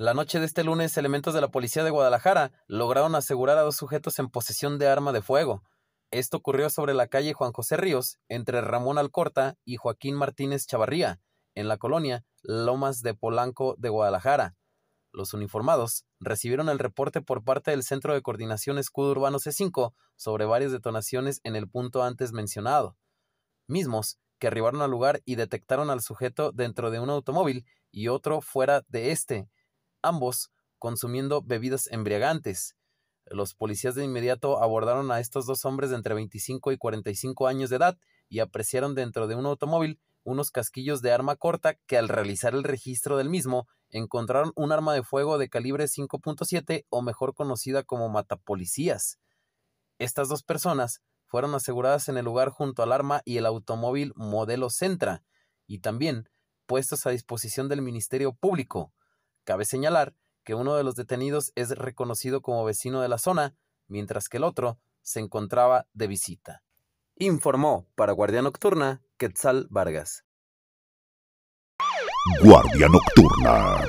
La noche de este lunes, elementos de la policía de Guadalajara lograron asegurar a dos sujetos en posesión de arma de fuego. Esto ocurrió sobre la calle Juan José Ríos, entre Ramón Alcorta y Joaquín Martínez Chavarría, en la colonia Lomas de Polanco de Guadalajara. Los uniformados recibieron el reporte por parte del Centro de Coordinación Escudo Urbano C5 sobre varias detonaciones en el punto antes mencionado, mismos que arribaron al lugar y detectaron al sujeto dentro de un automóvil y otro fuera de este, ambos consumiendo bebidas embriagantes. Los policías de inmediato abordaron a estos dos hombres de entre 25 y 45 años de edad y apreciaron dentro de un automóvil unos casquillos de arma corta que al realizar el registro del mismo encontraron un arma de fuego de calibre 5.7 o mejor conocida como matapolicías. Estas dos personas fueron aseguradas en el lugar junto al arma y el automóvil modelo Centra y también puestos a disposición del Ministerio Público. Cabe señalar que uno de los detenidos es reconocido como vecino de la zona, mientras que el otro se encontraba de visita. Informó para Guardia Nocturna Quetzal Vargas. Guardia Nocturna.